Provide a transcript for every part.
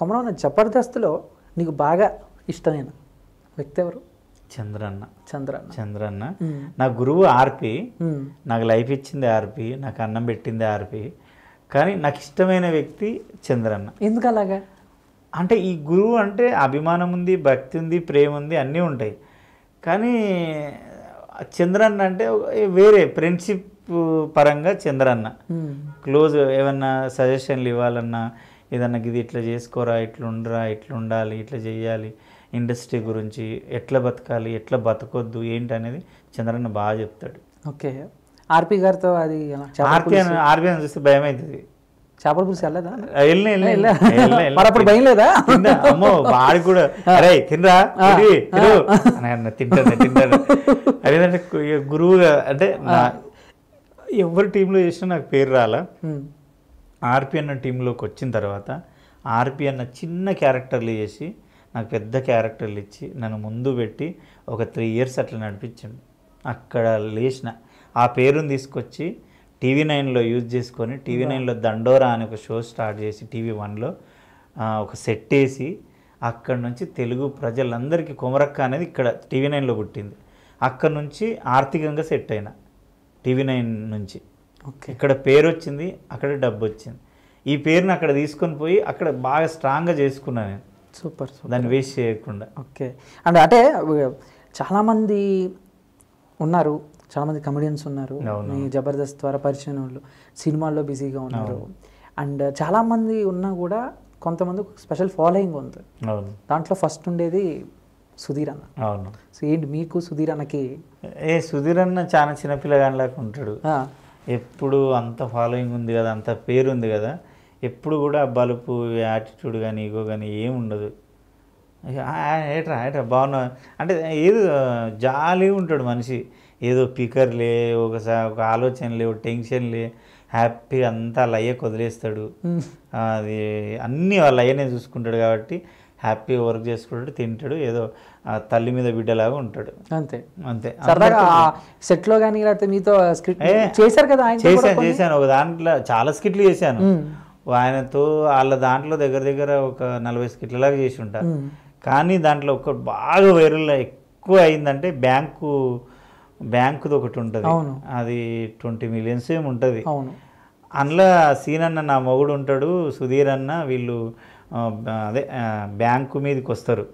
కొమరవన జబర్దస్త్లో నీకు బాగా ఇష్టమైన వ్యక్తి ఎవరు చంద్రన్న చంద్రన్న చంద్రన్న నా గురువు ఆర్పి నాకు లైఫ్ ఇచ్చింది ఆర్పి నాకు అన్నం పెట్టింది ఆర్పి కానీ నాకు ఇష్టమైన వ్యక్తి చంద్రన్న ఎందుకు అలాగా అంటే ఈ గురువు అంటే అభిమానం ఉంది భక్తి ఉంది ప్రేమ ఉంది అన్నీ ఉంటాయి కానీ చంద్రన్న అంటే వేరే ఫ్రెండ్షిప్ పరంగా చంద్రన్న క్లోజ్ ఏమన్నా సజెషన్లు ఇవ్వాలన్నా ఏదన్నా ఇది ఇట్లా చేసుకోరా ఇట్లుండరా ఇట్లుండాలి ఇట్లా చేయాలి ఇండస్ట్రీ గురించి ఎట్లా బతకాలి ఎట్లా బతకొద్దు ఏంటి అనేది చంద్రన్న బాగా చెప్తాడు ఓకే ఆర్పి గారితో అది ఆర్పి అని చూస్తే భయం అవుతుంది చేపల పులుసు వెళ్ళదా వెళ్ళి అప్పుడు భయం లేదా అమ్మో వాడు కూడా అరే తినరా తింటాను తింటాను అదేంటంటే గురువుగా అంటే ఎవరి టీంలో చేసినా నాకు పేరు రాలా ఆర్పి అన్న టీంలోకి వచ్చిన తర్వాత ఆర్పి అన్న చిన్న క్యారెక్టర్లు చేసి నాకు పెద్ద క్యారెక్టర్లు ఇచ్చి నన్ను ముందు పెట్టి ఒక త్రీ ఇయర్స్ అట్లా నడిపించండి అక్కడ లేచిన ఆ పేరుని తీసుకొచ్చి టీవీ నైన్లో యూజ్ చేసుకొని టీవీ నైన్లో దండోరా అనే ఒక షో స్టార్ట్ చేసి టీవీ వన్లో ఒక సెట్ వేసి అక్కడ నుంచి తెలుగు ప్రజలందరికీ కొమరక్క అనేది ఇక్కడ టీవీ నైన్లో పుట్టింది అక్కడ నుంచి ఆర్థికంగా సెట్ అయిన టీవీ నైన్ నుంచి ఇక్కడ పేరు వచ్చింది అక్కడ డబ్బు వచ్చింది ఈ పేరుని అక్కడ తీసుకొని పోయి అక్కడ బాగా స్ట్రాంగ్గా చేసుకున్నాను నేను సూపర్ దాన్ని వేస్ట్ చేయకుండా ఓకే అండ్ అంటే చాలామంది ఉన్నారు చాలామంది కమెడియన్స్ ఉన్నారు మీ జబర్దస్త్ ద్వారా పరిచయం వాళ్ళు సినిమాల్లో బిజీగా ఉన్నారు అండ్ చాలామంది ఉన్నా కూడా కొంతమంది స్పెషల్ ఫాలోయింగ్ ఉంది దాంట్లో ఫస్ట్ ఉండేది సుధీర్ అన్న అవును సో ఏంటి మీకు సుధీర్ అన్నకి ఏ సుధీర్ అన్న చాలా చిన్నపిల్లగానిలాగా ఉంటాడు ఎప్పుడు అంత ఫాలోయింగ్ ఉంది కదా అంత పేరు ఉంది కదా ఎప్పుడు కూడా బలుపు యాటిట్యూడ్ కానీ ఈగో కానీ ఏమి ఉండదు ఏట్రా ఏట్రా బాగున్నా అంటే ఏదో జాలీగా ఉంటాడు మనిషి ఏదో పికర్లే ఒకసారి ఒక ఆలోచనలే ఒక టెన్షన్లే హ్యాపీగా అంతా లయ్యకు వదిలేస్తాడు అది అన్నీ వాళ్ళ లయ్యనే చూసుకుంటాడు కాబట్టి హ్యాపీ వర్క్ చేసుకుంటాడు తింటాడు ఏదో తల్లి మీద బిడ్డలాగా ఉంటాడు అంతే అంతే సెట్ లో కానీ లేకపోతే మీతో చేశారు కదా చేశాను చేశాను ఒక దాంట్లో చాలా స్కిట్లు చేశాను ఆయనతో వాళ్ళ దాంట్లో దగ్గర దగ్గర ఒక నలభై స్కిట్ల లాగా చేసి ఉంటారు కానీ దాంట్లో ఒక బాగా వైరల్ ఎక్కువ అయిందంటే బ్యాంకు బ్యాంకుది ఒకటి ఉంటుంది అది ట్వంటీ మిలియన్స్ ఏమి ఉంటుంది అందులో సీన్ అన్న నా మొగుడు ఉంటాడు సుధీర్ అన్న వీళ్ళు అదే బ్యాంకు మీదకి వస్తారు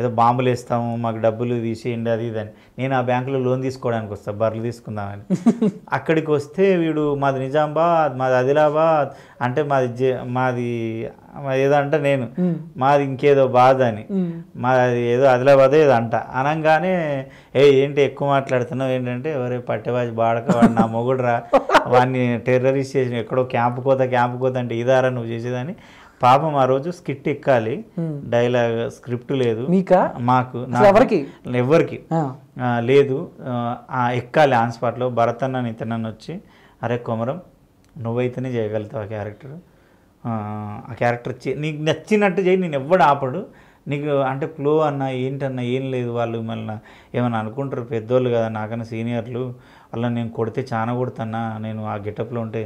ఏదో బాంబులు వేస్తాము మాకు డబ్బులు తీసేయండి అది ఇదని నేను ఆ బ్యాంకులో లోన్ తీసుకోవడానికి వస్తాను బర్రెలు తీసుకుందామని అక్కడికి వస్తే వీడు మాది నిజామాబాద్ మాది ఆదిలాబాద్ అంటే మాది మాది ఏదో అంట నేను మాది ఇంకేదో బాధ అని మాది ఏదో ఆదిలాబాద్ ఏదో అంట అనగానే ఏ ఏంటి ఎక్కువ మాట్లాడుతున్నావు ఏంటంటే ఎవరే పట్టేబాజు బాడక వాడు నా మొగుడురా వాడిని టెర్రరిస్ట్ చేసిన ఎక్కడో క్యాంపు కోత క్యాంపు కోత అంటే ఇదారా నువ్వు చేసేదని పాపం ఆ రోజు స్కిట్ ఎక్కాలి డైలాగ్ స్క్రిప్ట్ లేదు మాకు ఎవరికి ఎవరికి లేదు ఎక్కాలి ఆన్ లో భరత్ అన్న నితనన్ను వచ్చి అరే కొమరం నువ్వైతేనే చేయగలుగుతావు ఆ క్యారెక్టర్ ఆ క్యారెక్టర్ నీకు నచ్చినట్టు చేయి నేను ఎవ్వడు ఆపడు నీకు అంటే క్లో అన్న ఏంటన్నా ఏం లేదు వాళ్ళు మళ్ళీ ఏమైనా అనుకుంటారు పెద్దోళ్ళు కదా నాకన్నా సీనియర్లు అలా నేను కొడితే చాలా కొడతానా నేను ఆ గెటప్లో ఉంటే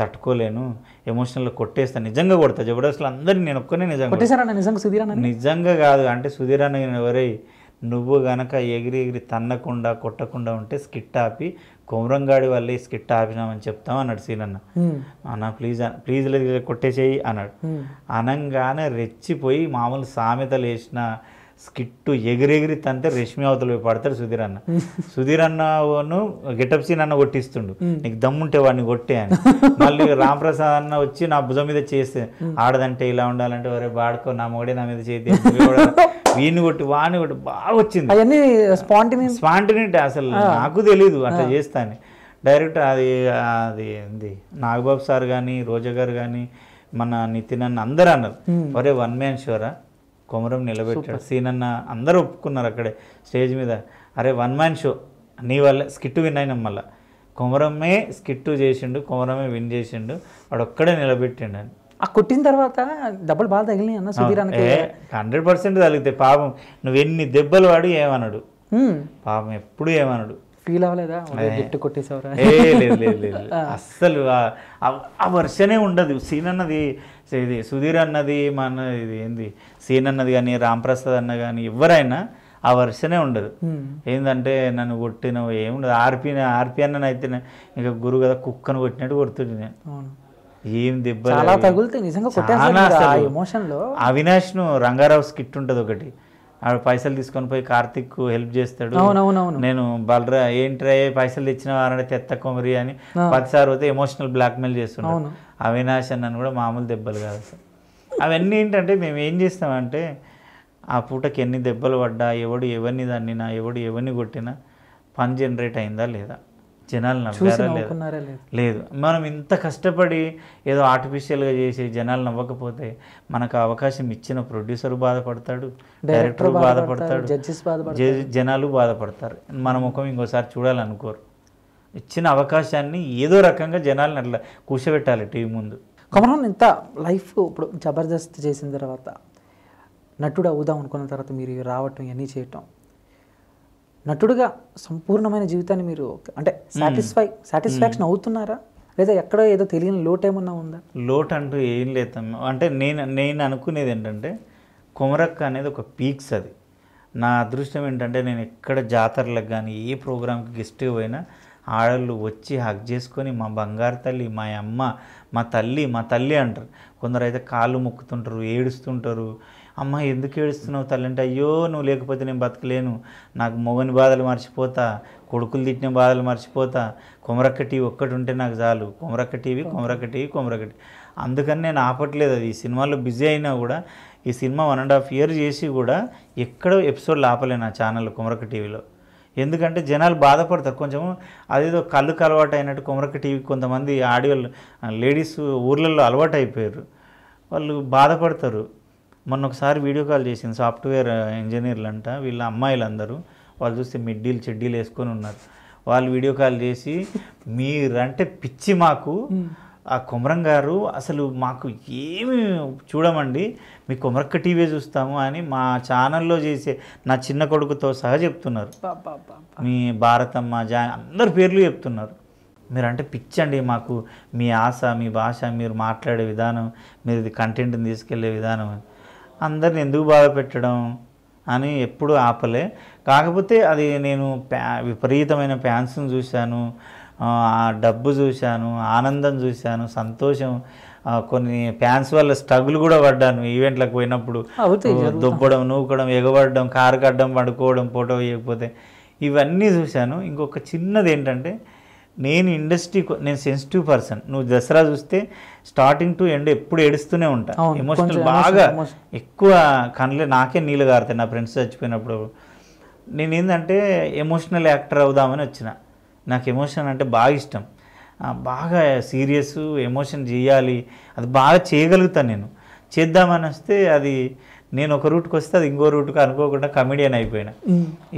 తట్టుకోలేను ఎమోషనల్గా కొట్టేస్తాను నిజంగా కొడతా జబర్దస్త్ అందరినీ నేను ఒక్కనే నిజంగా నిజంగా నిజంగా కాదు అంటే సుధీరాన ఎవరై నువ్వు గనక ఎగిరి ఎగిరి తన్నకుండా కొట్టకుండా ఉంటే స్కిట్ ఆపి కొమరంగాడి వల్లే స్కిట్ ఆపినామని చెప్తాం అన్నాడు సీనన్న అన్న ప్లీజ్ ప్లీజ్ లేదు కొట్టేసేయి అన్నాడు అనంగానే రెచ్చిపోయి మామూలు సామెతలు వేసిన స్కిట్టు ఎగిరెగిరి తంతే రేష్మి అవతల పడతాడు సుధీర్ అన్న సుధీర్ అన్నను గెటప్ సీన్ అన్న కొట్టిస్తుండు నీకు దమ్ముంటే వాడిని కొట్టే అని మళ్ళీ రామప్రసాద్ అన్న వచ్చి నా భుజం మీద చేస్తే ఆడదంటే ఇలా ఉండాలంటే ఒరే బాడుకో నా మొగడే నా మీద చేతి వీని కొట్టి వాని కొట్టి బాగా వచ్చింది స్పాంటినిటీ అసలు నాకు తెలీదు అట్లా చేస్తాను డైరెక్ట్ అది అది ఏంది నాగబాబు సార్ కానీ రోజా గారు కానీ మన నితిన్ అన్న అందరూ అన్నారు ఒరే వన్ మ్యాన్ షోరా కొమరం నిలబెట్టాడు సీన్ అన్న అందరూ ఒప్పుకున్నారు అక్కడే స్టేజ్ మీద అరే వన్ మ్యాన్ షో నీ వల్ల స్కిట్ విన్ మళ్ళా కొమరమే స్కిట్ చేసిండు కొమరమే విన్ చేసిండు వాడు ఒక్కడే నిలబెట్టిండు అని ఆ కొట్టిన తర్వాత డబ్బులు బాగా తగిలి అన్న హండ్రెడ్ పర్సెంట్ తగిలితే పాపం నువ్వు ఎన్ని దెబ్బలు వాడు ఏమనడు పాపం ఎప్పుడు ఏమనడు ఫీల్ అవ్వలేదా కొట్టేసేవరా అస్సలు ఆ వర్షనే ఉండదు సీన్ అన్నది ఇది సుధీర్ అన్నది మన ఇది ఏంది సీన్ అన్నది కానీ రాంప్రసాద్ అన్న కానీ ఎవరైనా ఆ వర్షనే ఉండదు ఏంటంటే నన్ను కొట్టినవు ఏముండదు ఆర్పి ఆర్పి అన్న అయితే ఇంకా గురువు కదా కుక్కను కొట్టినట్టు కొడుతుంది నేను ఏం దెబ్బ చాలా తగులుతాయి నిజంగా రంగారావు స్కిట్ ఉంటుంది ఒకటి ఆవిడ పైసలు తీసుకొని పోయి కార్తిక్ హెల్ప్ చేస్తాడు నేను బలరా ఏంట్రా పైసలు తెచ్చిన వారంటే తెత్త కొమరి అని పదిసారి పోతే ఎమోషనల్ బ్లాక్మెయిల్ చేస్తున్నాడు అవినాశ్ అని కూడా మామూలు దెబ్బలు కాదు సార్ అవన్నీ ఏంటంటే మేము ఏం చేస్తామంటే ఆ పూటకి ఎన్ని దెబ్బలు పడ్డా ఎవడు ఎవరిని దన్నినా ఎవడు ఎవరిని కొట్టినా పని జనరేట్ అయిందా లేదా జనాలు నవ్వారా లేదు మనం ఇంత కష్టపడి ఏదో ఆర్టిఫిషియల్గా చేసి జనాలు నవ్వకపోతే మనకు అవకాశం ఇచ్చిన ప్రొడ్యూసర్ బాధపడతాడు డైరెక్టర్ బాధపడతాడు జడ్జెస్ బాధపడతారు జనాలు బాధపడతారు మన ముఖం ఇంకోసారి చూడాలనుకోరు ఇచ్చిన అవకాశాన్ని ఏదో రకంగా జనాలను అట్లా కూర్చోబెట్టాలి టీవీ ముందు కమరం ఇంత లైఫ్ ఇప్పుడు జబర్దస్త్ చేసిన తర్వాత నటుడు అవుదాం అనుకున్న తర్వాత మీరు రావటం ఇవన్నీ చేయటం నటుడిగా సంపూర్ణమైన జీవితాన్ని మీరు అంటే సాటిస్ఫై సాటిస్ఫాక్షన్ అవుతున్నారా లేదా ఎక్కడో ఏదో తెలియని లోటు ఏమన్నా ఉందా లోటు అంటూ ఏం లేదు అంటే నేను నేను అనుకునేది ఏంటంటే కుమరక్క అనేది ఒక పీక్స్ అది నా అదృష్టం ఏంటంటే నేను ఎక్కడ జాతరలకు కానీ ఏ ప్రోగ్రామ్కి గెస్ట్ పోయినా ఆడళ్ళు వచ్చి హక్ చేసుకొని మా బంగారు తల్లి మా అమ్మ మా తల్లి మా తల్లి అంటారు కొందరు అయితే కాళ్ళు మొక్కుతుంటారు ఏడుస్తుంటారు అమ్మ ఎందుకు ఏడుస్తున్నావు తల్లి అంటే అయ్యో నువ్వు లేకపోతే నేను బతకలేను నాకు మొగని బాధలు మర్చిపోతా కొడుకులు తిట్టిన బాధలు మర్చిపోతా కొమరక్క టీవీ ఒక్కటి ఉంటే నాకు చాలు Komarakka TV Komarakka TV Komarakka TV అందుకని నేను ఆపట్లేదు అది ఈ సినిమాలో బిజీ అయినా కూడా ఈ cinema one and half year చేసి కూడా ఎక్కడో ఎపిసోడ్లు ఆపలేను ఆ ఛానల్ కొమరక్క టీవీలో ఎందుకంటే జనాలు బాధపడతారు కొంచెం అదేదో కళ్ళు అలవాటు అయినట్టు కొమరక్క టీవీ కొంతమంది ఆడియో లేడీస్ ఊర్లలో అలవాటు అయిపోయారు వాళ్ళు బాధపడతారు మొన్న ఒకసారి వీడియో కాల్ చేసింది సాఫ్ట్వేర్ ఇంజనీర్లు అంట వీళ్ళ అమ్మాయిలు అందరూ వాళ్ళు చూస్తే మిడ్డీల్ చెడ్డీలు వేసుకొని ఉన్నారు వాళ్ళు వీడియో కాల్ చేసి మీరంటే పిచ్చి మాకు ఆ కుమరం గారు అసలు మాకు ఏమి చూడమండి మీ కుమరక్క టీవీ చూస్తాము అని మా ఛానల్లో చేసే నా చిన్న కొడుకుతో సహా చెప్తున్నారు మీ భారతమ్మ జా అందరు పేర్లు చెప్తున్నారు మీరంటే పిచ్చండి మాకు మీ ఆశ మీ భాష మీరు మాట్లాడే విధానం మీరు కంటెంట్ని తీసుకెళ్లే విధానం అందరిని ఎందుకు బాధ పెట్టడం అని ఎప్పుడు ఆపలే కాకపోతే అది నేను ప్యా విపరీతమైన ఫ్యాన్స్ని చూశాను డబ్బు చూశాను ఆనందం చూశాను సంతోషం కొన్ని ఫ్యాన్స్ వల్ల స్ట్రగుల్ కూడా పడ్డాను ఈవెంట్లకు పోయినప్పుడు దుబ్బడం నూకడం ఎగబడడం కారు కట్టడం పడుకోవడం ఫోటో వేయకపోతే ఇవన్నీ చూశాను ఇంకొక చిన్నది ఏంటంటే నేను ఇండస్ట్రీ నేను సెన్సిటివ్ పర్సన్ నువ్వు దసరా చూస్తే స్టార్టింగ్ టు ఎండ్ ఎప్పుడు ఏడుస్తూనే ఉంటాను ఎమోషనల్ బాగా ఎక్కువ కనులే నాకే నీళ్ళు కారుతాయి నా ఫ్రెండ్స్ చచ్చిపోయినప్పుడు నేను ఏంటంటే ఎమోషనల్ యాక్టర్ అవుదామని వచ్చిన నాకు ఎమోషన్ అంటే బాగా ఇష్టం బాగా సీరియస్ ఎమోషన్ చేయాలి అది బాగా చేయగలుగుతాను నేను చేద్దామని వస్తే అది నేను ఒక రూట్కి వస్తే అది ఇంకో రూట్కి అనుకోకుండా కమెడియన్ అయిపోయినా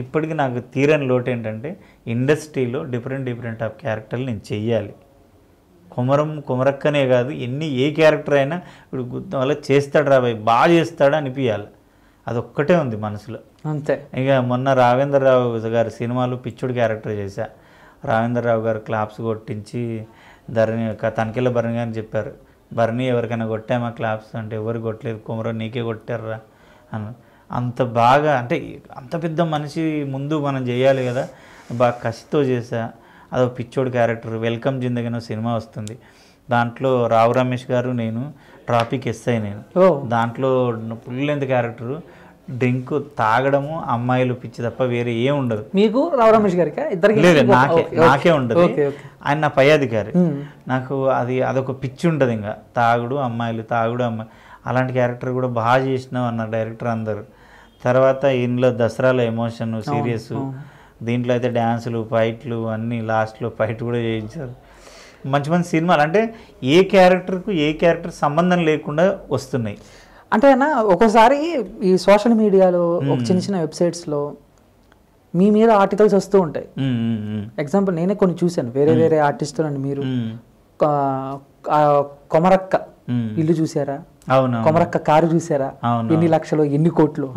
ఇప్పటికి నాకు తీరని లోటు ఏంటంటే ఇండస్ట్రీలో డిఫరెంట్ డిఫరెంట్ ఆఫ్ క్యారెక్టర్లు నేను చెయ్యాలి కుమరం కుమరక్కనే కాదు ఎన్ని ఏ క్యారెక్టర్ అయినా ఇప్పుడు వల్ల చేస్తాడు రాబాయ్ బాగా చేస్తాడు అనిపించాలి అదొక్కటే ఉంది మనసులో అంతే ఇక మొన్న రావేంద్రరావు గారి సినిమాలు పిచ్చుడు క్యారెక్టర్ చేశా రావేంద్రరావు గారు క్లాప్స్ కొట్టించి ధరణి తనకెళ్ళ భరణి గారిని చెప్పారు బర్నీ ఎవరికైనా కొట్టామా క్లాప్స్ అంటే ఎవరు కొట్టలేదు కుమరో నీకే కొట్టారా అని అంత బాగా అంటే అంత పెద్ద మనిషి ముందు మనం చేయాలి కదా బాగా కసితో చేసా అదో పిచ్చోడు క్యారెక్టర్ వెల్కమ్ జిందగిన సినిమా వస్తుంది దాంట్లో రావు రమేష్ గారు నేను ట్రాఫిక్ ఎస్ఐ నేను దాంట్లో ఫుల్ లెంత్ క్యారెక్టర్ డ్రింక్ తాగడము అమ్మాయిలు పిచ్చి తప్ప వేరే ఏం ఉండదు మీకు రావు రమేష్ లేదు నాకే నాకే ఉండదు ఆయన నా పై అధికారి నాకు అది అదొక పిచ్చి ఉంటుంది ఇంకా తాగుడు అమ్మాయిలు తాగుడు అమ్మాయి అలాంటి క్యారెక్టర్ కూడా బాగా చేసినావు అన్న డైరెక్టర్ అందరు తర్వాత ఇందులో దసరాలో ఎమోషన్ సీరియస్ దీంట్లో అయితే డ్యాన్సులు ఫైట్లు అన్నీ లాస్ట్లో ఫైట్ కూడా చేయించారు మంచి మంచి సినిమాలు అంటే ఏ క్యారెక్టర్కు ఏ క్యారెక్టర్ సంబంధం లేకుండా వస్తున్నాయి అంటే అన్న ఒక్కోసారి ఈ సోషల్ మీడియాలో ఒక చిన్న చిన్న వెబ్సైట్స్లో మీ మీద ఆర్టికల్స్ వస్తూ ఉంటాయి ఎగ్జాంపుల్ నేనే కొన్ని చూశాను వేరే వేరే ఆర్టిస్టులు అండి మీరు కొమరక్క ఇల్లు చూసారా అవును కొమరక్క కారు చూసారా ఎన్ని లక్షలు ఎన్ని కోట్లు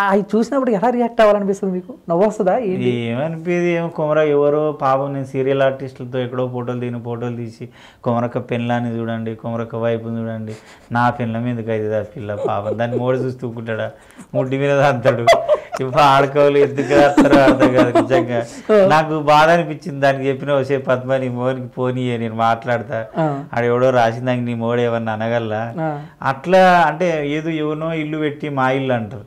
అవి చూసినప్పుడు ఎలా రియాక్ట్ అవ్వాలనిపిస్తుంది మీకు నవ్వొస్తుందా ఏమనిపించేది ఏమో కొమర ఎవరో పాపం నేను సీరియల్ ఆర్టిస్టులతో ఎక్కడో ఫోటోలు దీని ఫోటోలు తీసి కొమరక్క పెళ్ళని చూడండి కొమరక్క వైపు చూడండి నా పెన్ల మీదకి అవుతుంది ఆ పిల్ల పాపం దాన్ని మోడ చూస్తూ కూకుంటాడా ముడ్డి మీద అంతాడు ఇప్పుడు ఆడుకోవాలి ఎందుకు వస్తారో అర్థం కాదు నిజంగా నాకు బాధ అనిపించింది దానికి చెప్పిన వచ్చే పద్మ నీ మోనికి పోనీయే నేను మాట్లాడతా ఆడ ఎవడో రాసిందానికి నీ మోడు ఏమన్నా అట్లా అంటే ఏదో ఎవనో ఇల్లు పెట్టి మా ఇల్లు అంటారు